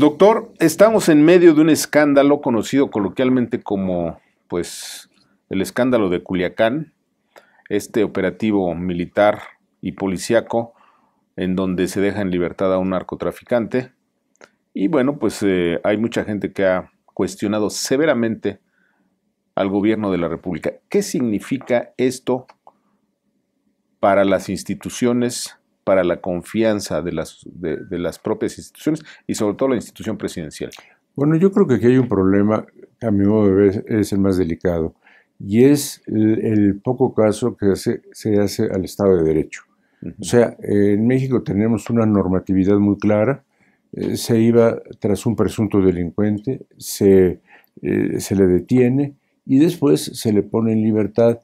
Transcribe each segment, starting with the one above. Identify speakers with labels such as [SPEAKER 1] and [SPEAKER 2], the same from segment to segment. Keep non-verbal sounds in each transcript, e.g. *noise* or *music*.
[SPEAKER 1] Doctor, estamos en medio de un escándalo conocido coloquialmente como, pues, el escándalo de Culiacán, este operativo militar y policíaco en donde se deja en libertad a un narcotraficante. Y bueno, pues eh, hay mucha gente que ha cuestionado severamente al gobierno de la República. ¿Qué significa esto para las instituciones para la confianza de las, de, las propias instituciones y sobre todo la institución presidencial?
[SPEAKER 2] Bueno, yo creo que aquí hay un problema, a mi modo de ver, es el más delicado, y es el, poco caso que se hace al Estado de Derecho. O sea, en México tenemos una normatividad muy clara, eh, se iba tras un presunto delincuente, se, eh, se le detiene y después se le pone en libertad,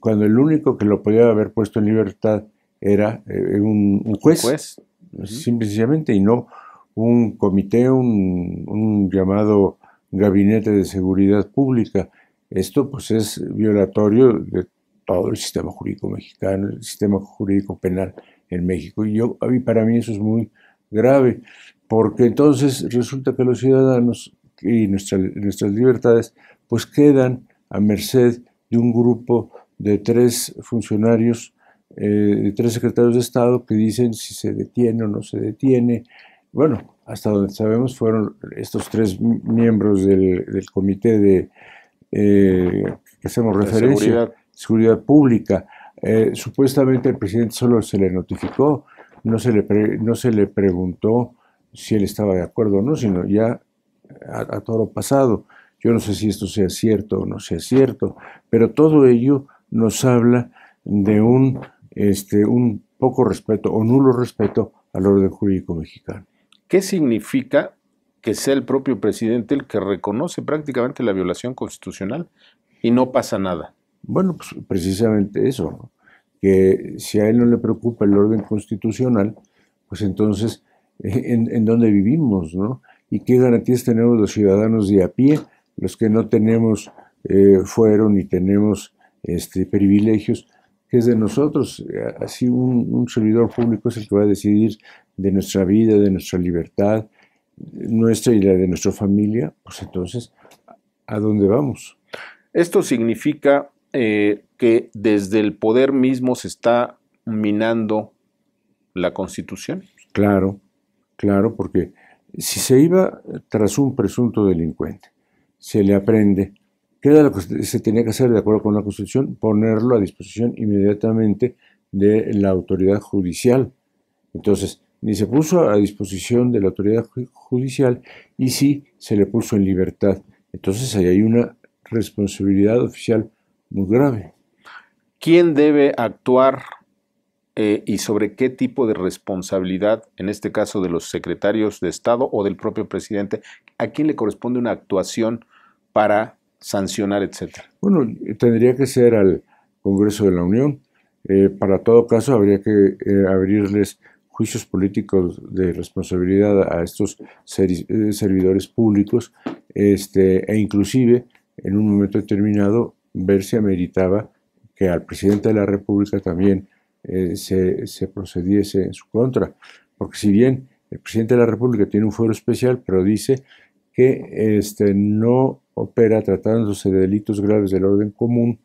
[SPEAKER 2] cuando el único que lo podía haber puesto en libertad era, eh, eh, un, juez, simple juez? sencillamente, y no un comité, un, llamado gabinete de seguridad pública. Esto pues es violatorio de todo el sistema jurídico mexicano, el sistema jurídico penal en México. Y yo, a mí, para mí eso es muy grave, porque entonces resulta que los ciudadanos y nuestra, nuestras libertades pues quedan a merced de un grupo de tres funcionarios eh, tres secretarios de Estado que dicen si se detiene o no se detiene. Bueno, hasta donde sabemos fueron estos tres miembros del, comité de eh, que hacemos referencia, seguridad, pública. Eh, supuestamente el presidente solo se le notificó, no se le, no se le preguntó si él estaba de acuerdo o no, sino ya a, todo lo pasado. Yo no sé si esto sea cierto o no sea cierto, pero todo ello nos habla de un este, un poco respeto o nulo respeto al orden jurídico mexicano.
[SPEAKER 1] ¿Qué significa que sea el propio presidente el que reconoce prácticamente la violación constitucional y no pasa nada?
[SPEAKER 2] Bueno, pues precisamente eso, que si a él no le preocupa el orden constitucional, pues entonces, eh, ¿en, dónde vivimos? ¿no? ¿Y qué garantías tenemos los ciudadanos de a pie, los que no tenemos eh, fuero fueron y tenemos este, privilegios que es de nosotros. Así un, servidor público es el que va a decidir de nuestra vida, de nuestra libertad, nuestra y la de nuestra familia, pues entonces, ¿a dónde vamos?
[SPEAKER 1] Esto significa eh, que desde el poder mismo se está minando la constitución.
[SPEAKER 2] Claro, claro, porque si se iba tras un presunto delincuente, se le aprende, ¿Qué era lo que se tenía que hacer de acuerdo con la Constitución? Ponerlo a disposición inmediatamente de la autoridad judicial. Entonces, ni se puso a disposición de la autoridad judicial y sí se le puso en libertad. Entonces, ahí hay una responsabilidad oficial muy grave.
[SPEAKER 1] ¿Quién debe actuar eh, y sobre qué tipo de responsabilidad, en este caso de los secretarios de Estado o del propio presidente, a quién le corresponde una actuación para sancionar,
[SPEAKER 2] etcétera? Bueno, tendría que ser al Congreso de la Unión. Eh, para todo caso, habría que eh, abrirles juicios políticos de responsabilidad a estos eh, servidores públicos este, e inclusive en un momento determinado ver si ameritaba que al presidente de la República también se, se, procediese en su contra. Porque si bien el presidente de la República tiene un fuero especial, pero dice que este, no opera tratándose de delitos graves del orden común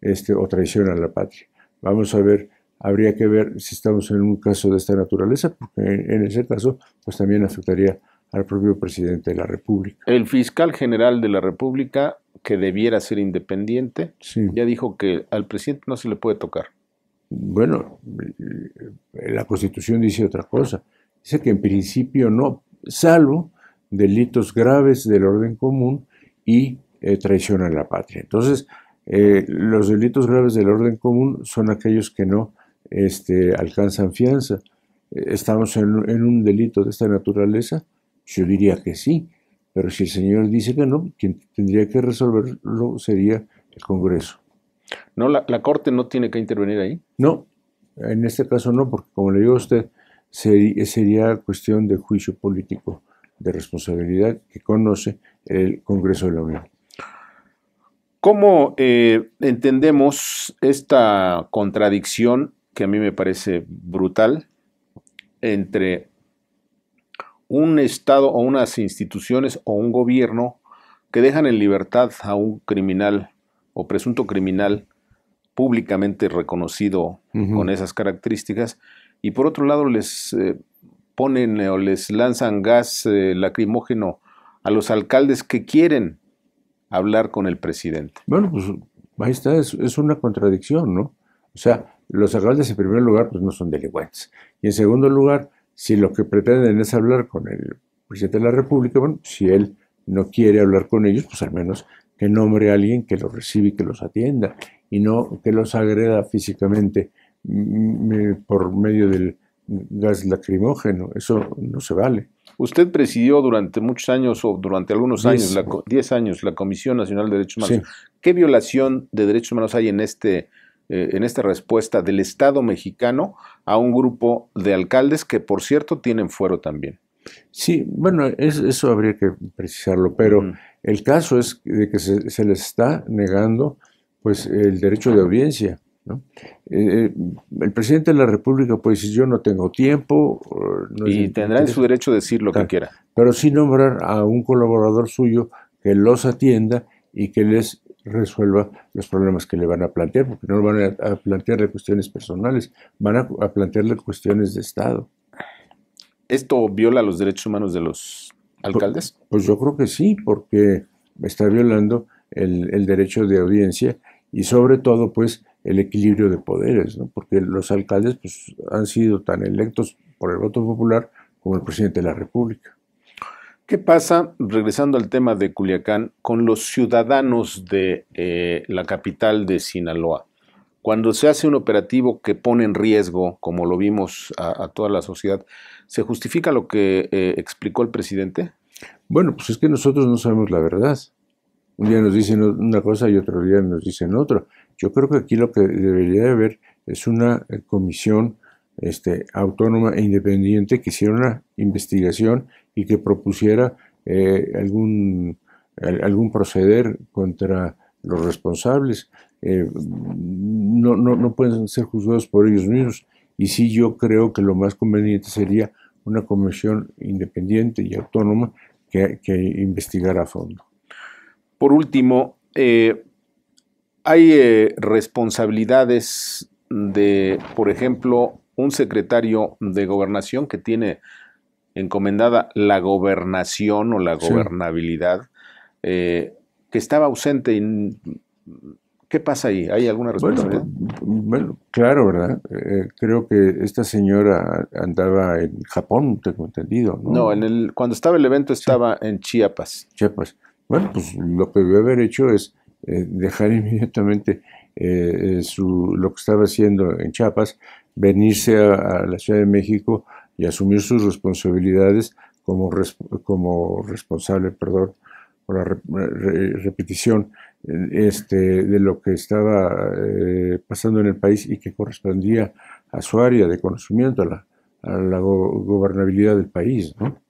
[SPEAKER 2] este, o traición a la patria. Vamos a ver, habría que ver si estamos en un caso de esta naturaleza, porque en, ese caso pues también afectaría al propio presidente de la República.
[SPEAKER 1] El fiscal general de la República, que debiera ser independiente, ya dijo que al presidente no se le puede tocar.
[SPEAKER 2] Bueno, eh, la Constitución dice otra cosa. Dice que en principio no, salvo delitos graves del orden común y eh, traiciona a la patria. Entonces, eh, los delitos graves del orden común son aquellos que no este, alcanzan fianza. ¿Estamos en, un delito de esta naturaleza? Yo diría que sí, pero si el señor dice que no, quien tendría que resolverlo sería el Congreso.
[SPEAKER 1] ¿No la, Corte no tiene que intervenir ahí?
[SPEAKER 2] No, en este caso no, porque como le digo a usted, sería cuestión de juicio político de responsabilidad que conoce el Congreso de la Unión.
[SPEAKER 1] ¿Cómo eh, entendemos esta contradicción que a mí me parece brutal entre un Estado o unas instituciones o un gobierno que dejan en libertad a un criminal o presunto criminal públicamente reconocido con esas características y por otro lado les eh, ponen o les lanzan gas eh, lacrimógeno a los alcaldes que quieren hablar con el presidente.
[SPEAKER 2] Bueno, pues ahí es, una contradicción, ¿no? O sea, los alcaldes en primer lugar pues no son delincuentes. Y en segundo lugar, si lo que pretenden es hablar con el presidente de la República, bueno, si él no quiere hablar con ellos, pues al menos que nombre a alguien que los reciba y que los atienda y no que los agreda físicamente mm, mm, por medio del gas lacrimógeno. Eso no se vale.
[SPEAKER 1] Usted presidió durante muchos años o durante algunos años, 10 años, la Comisión Nacional de Derechos Humanos. ¿Qué violación de derechos humanos hay en, este, eh, en esta respuesta del Estado mexicano a un grupo de alcaldes que, por cierto, tienen fuero también?
[SPEAKER 2] Sí, bueno, eso habría que precisarlo, pero el caso es de que se, se les está negando pues el derecho de audiencia. Eh, eh, el presidente de la República puede decir yo no tengo tiempo. y tendrá su derecho decir lo que quiera. Pero sí nombrar a un colaborador suyo que los atienda y que les resuelva los problemas que le van a plantear, porque no van a, plantearle cuestiones personales, van a, plantearle cuestiones de Estado.
[SPEAKER 1] ¿Esto viola los derechos humanos de los
[SPEAKER 2] alcaldes? Pues, yo creo que sí, porque está violando el derecho de audiencia y sobre todo pues el equilibrio de poderes, porque los alcaldes pues, han sido tan electos por el voto popular como el presidente de la República.
[SPEAKER 1] ¿Qué pasa, regresando al tema de Culiacán, con los ciudadanos de eh, la capital de Sinaloa? Cuando se hace un operativo que pone en riesgo, como lo vimos a, toda la sociedad, ¿se justifica lo que eh, explicó el
[SPEAKER 2] presidente? Bueno, pues es que nosotros no sabemos la verdad. Un día nos dicen una cosa y otro día nos dicen otra. Yo creo que aquí lo que debería de haber es una eh, comisión este, autónoma e independiente que hiciera una investigación y que propusiera eh, algún, algún proceder contra los responsables. Eh, no, no, no pueden ser juzgados por ellos mismos. Y sí yo creo que lo más conveniente sería una comisión independiente y autónoma que, que investigara a fondo.
[SPEAKER 1] Por último, eh, hay eh, responsabilidades de, por ejemplo, un secretario de gobernación que tiene encomendada la gobernación o la gobernabilidad, eh, que estaba ausente. ¿Qué pasa ahí? ¿Hay alguna responsabilidad?
[SPEAKER 2] Mm, bueno, claro, ¿verdad? creo que esta señora andaba en Japón, tengo entendido. No,
[SPEAKER 1] en el, cuando estaba el evento estaba en Chiapas.
[SPEAKER 2] Chiapas. Bueno, pues lo que debe haber hecho es eh, dejar *laughs* inmediatamente eh, eh, lo que estaba haciendo en Chiapas, venirse a, la Ciudad de México y asumir sus responsabilidades como, como responsable, perdón, por la repetición este, de lo que estaba pasando en el país y que correspondía a su área de conocimiento, a la, gobernabilidad del país. ¿no?